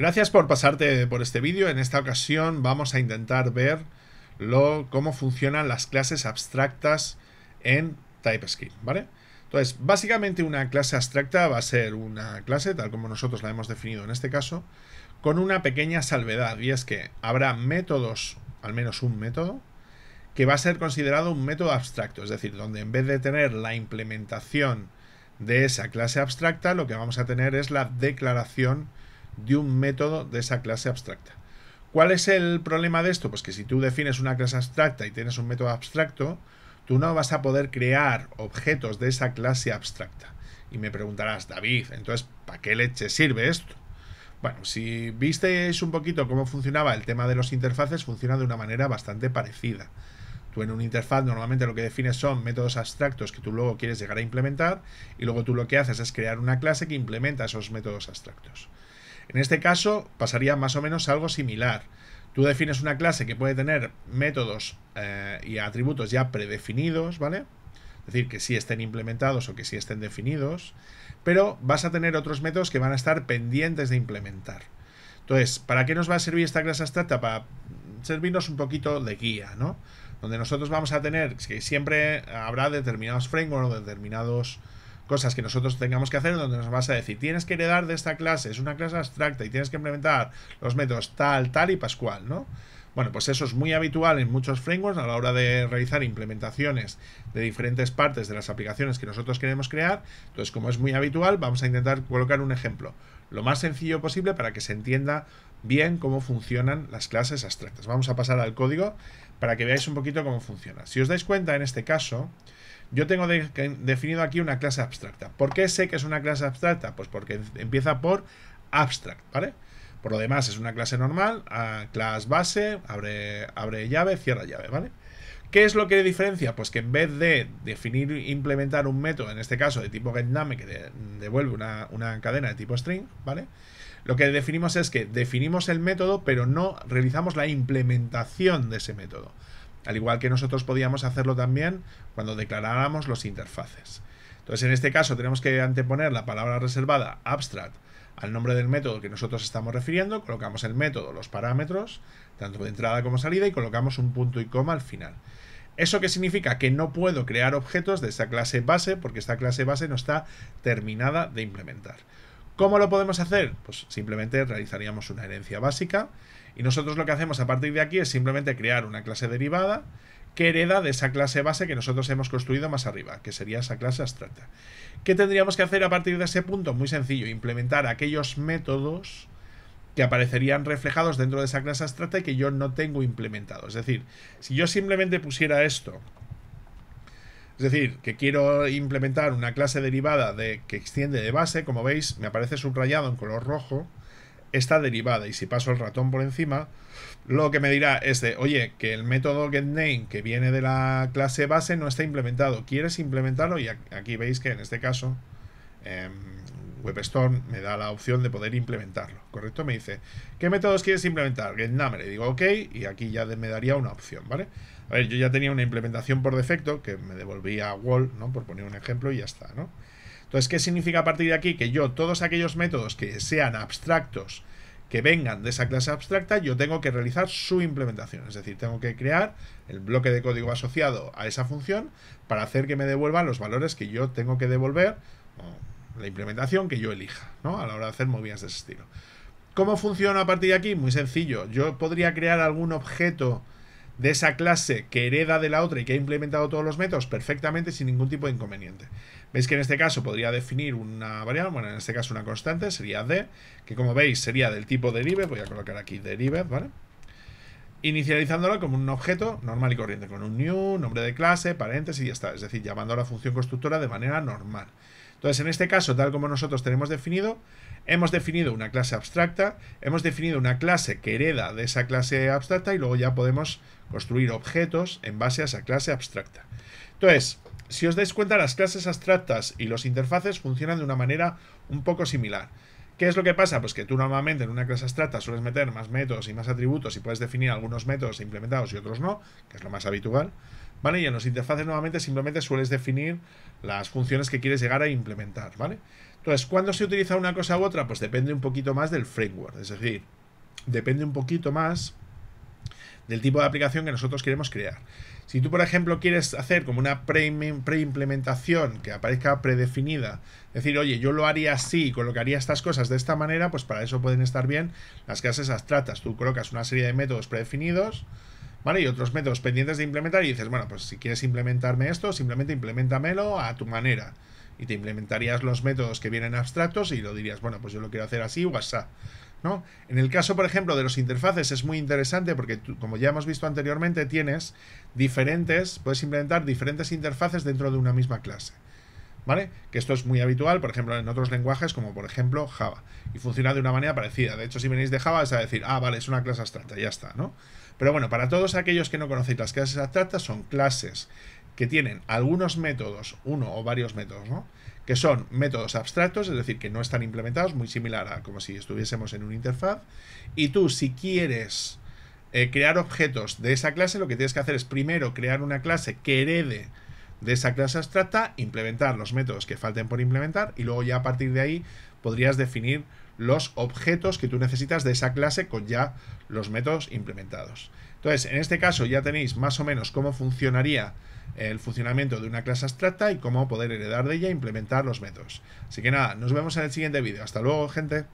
Gracias por pasarte por este vídeo. En esta ocasión vamos a intentar ver lo, cómo funcionan las clases abstractas en TypeScript, ¿vale? Entonces, básicamente una clase abstracta va a ser una clase, tal como nosotros la hemos definido en este caso, con una pequeña salvedad, y es que habrá métodos, al menos un método, que va a ser considerado un método abstracto, es decir, donde en vez de tener la implementación de esa clase abstracta, lo que vamos a tener es la declaración de un método de esa clase abstracta. ¿Cuál es el problema de esto? Pues que si tú defines una clase abstracta y tienes un método abstracto, tú no vas a poder crear objetos de esa clase abstracta. Y me preguntarás, David, entonces, ¿para qué leche sirve esto? Bueno, si visteis un poquito cómo funcionaba el tema de los interfaces, funciona de una manera bastante parecida. Tú en una interfaz normalmente lo que defines son métodos abstractos que tú luego quieres llegar a implementar y luego tú lo que haces es crear una clase que implementa esos métodos abstractos. En este caso pasaría más o menos algo similar. Tú defines una clase que puede tener métodos eh, y atributos ya predefinidos, ¿vale? Es decir, que sí estén implementados o que sí estén definidos, pero vas a tener otros métodos que van a estar pendientes de implementar. Entonces, ¿para qué nos va a servir esta clase abstracta? Para servirnos un poquito de guía, ¿no? Donde nosotros vamos a tener, que siempre habrá determinados frameworks determinados cosas que nosotros tengamos que hacer donde nos vas a decir, tienes que heredar de esta clase, es una clase abstracta y tienes que implementar los métodos tal, tal y pascual, ¿no? Bueno, pues eso es muy habitual en muchos frameworks a la hora de realizar implementaciones de diferentes partes de las aplicaciones que nosotros queremos crear. Entonces, como es muy habitual, vamos a intentar colocar un ejemplo lo más sencillo posible para que se entienda bien cómo funcionan las clases abstractas. Vamos a pasar al código para que veáis un poquito cómo funciona. Si os dais cuenta, en este caso, yo tengo definido aquí una clase abstracta. ¿Por qué sé que es una clase abstracta? Pues porque empieza por abstract, ¿vale? Por lo demás, es una clase normal, ah, clase base, abre, abre llave, cierra llave, ¿vale? ¿Qué es lo que diferencia? Pues que en vez de definir, e implementar un método, en este caso de tipo getName, que devuelve una, una cadena de tipo string, ¿vale? Lo que definimos es que definimos el método, pero no realizamos la implementación de ese método. Al igual que nosotros podíamos hacerlo también cuando declaráramos los interfaces. Entonces, en este caso, tenemos que anteponer la palabra reservada abstract al nombre del método que nosotros estamos refiriendo, colocamos el método, los parámetros, tanto de entrada como salida, y colocamos un punto y coma al final. ¿Eso qué significa? Que no puedo crear objetos de esta clase base porque esta clase base no está terminada de implementar. ¿Cómo lo podemos hacer? Pues simplemente realizaríamos una herencia básica y nosotros lo que hacemos a partir de aquí es simplemente crear una clase derivada que hereda de esa clase base que nosotros hemos construido más arriba, que sería esa clase abstracta. ¿Qué tendríamos que hacer a partir de ese punto? Muy sencillo, implementar aquellos métodos que aparecerían reflejados dentro de esa clase abstracta y que yo no tengo implementado. Es decir, si yo simplemente pusiera esto, es decir, que quiero implementar una clase derivada de, que extiende de base, como veis, me aparece subrayado en color rojo, esta derivada y si paso el ratón por encima, lo que me dirá es de, oye, que el método getName que viene de la clase base no está implementado, ¿quieres implementarlo? Y aquí veis que en este caso em, WebStorm me da la opción de poder implementarlo, ¿correcto? Me dice, ¿qué métodos quieres implementar? GetName, le digo OK y aquí ya me daría una opción, ¿vale? A ver, yo ya tenía una implementación por defecto que me devolvía a Wall, ¿no? Por poner un ejemplo y ya está, ¿no? Entonces, ¿qué significa a partir de aquí? Que yo, todos aquellos métodos que sean abstractos, que vengan de esa clase abstracta, yo tengo que realizar su implementación. Es decir, tengo que crear el bloque de código asociado a esa función para hacer que me devuelvan los valores que yo tengo que devolver, o la implementación que yo elija, ¿no? A la hora de hacer movidas de ese estilo. ¿Cómo funciona a partir de aquí? Muy sencillo. Yo podría crear algún objeto de esa clase que hereda de la otra y que ha implementado todos los métodos perfectamente sin ningún tipo de inconveniente. Veis que en este caso podría definir una variable, bueno, en este caso una constante, sería d, que como veis sería del tipo derive, voy a colocar aquí derive, ¿vale? Inicializándola como un objeto normal y corriente, con un new, nombre de clase, paréntesis y ya está, es decir, llamando a la función constructora de manera normal. Entonces, en este caso, tal como nosotros tenemos definido, hemos definido una clase abstracta, hemos definido una clase que hereda de esa clase abstracta y luego ya podemos construir objetos en base a esa clase abstracta. Entonces, si os dais cuenta, las clases abstractas y los interfaces funcionan de una manera un poco similar. ¿Qué es lo que pasa? Pues que tú normalmente en una clase abstracta sueles meter más métodos y más atributos y puedes definir algunos métodos e implementados y otros no, que es lo más habitual. ¿Vale? Y en los interfaces nuevamente simplemente sueles definir las funciones que quieres llegar a implementar, ¿vale? Entonces, ¿cuándo se utiliza una cosa u otra? Pues depende un poquito más del framework, es decir, depende un poquito más del tipo de aplicación que nosotros queremos crear. Si tú, por ejemplo, quieres hacer como una preimplementación que aparezca predefinida, decir, oye, yo lo haría así, colocaría estas cosas de esta manera, pues para eso pueden estar bien las clases abstractas. Tú colocas una serie de métodos predefinidos, ¿vale? Y otros métodos pendientes de implementar y dices, bueno, pues si quieres implementarme esto, simplemente implementamelo a tu manera. Y te implementarías los métodos que vienen abstractos y lo dirías, bueno, pues yo lo quiero hacer así WhatsApp. ¿no? En el caso, por ejemplo, de los interfaces es muy interesante porque, como ya hemos visto anteriormente, tienes diferentes, puedes implementar diferentes interfaces dentro de una misma clase. ¿Vale? Que esto es muy habitual, por ejemplo, en otros lenguajes como por ejemplo Java. Y funciona de una manera parecida. De hecho, si venís de Java va a decir, ah, vale, es una clase abstracta, ya está, ¿no? Pero bueno, para todos aquellos que no conocéis las clases abstractas, son clases que tienen algunos métodos, uno o varios métodos, ¿no? que son métodos abstractos, es decir, que no están implementados, muy similar a como si estuviésemos en una interfaz. Y tú, si quieres eh, crear objetos de esa clase, lo que tienes que hacer es primero crear una clase que herede de esa clase abstracta, implementar los métodos que falten por implementar y luego ya a partir de ahí podrías definir los objetos que tú necesitas de esa clase con ya los métodos implementados. Entonces, en este caso ya tenéis más o menos cómo funcionaría el funcionamiento de una clase abstracta y cómo poder heredar de ella e implementar los métodos. Así que nada, nos vemos en el siguiente vídeo. Hasta luego, gente.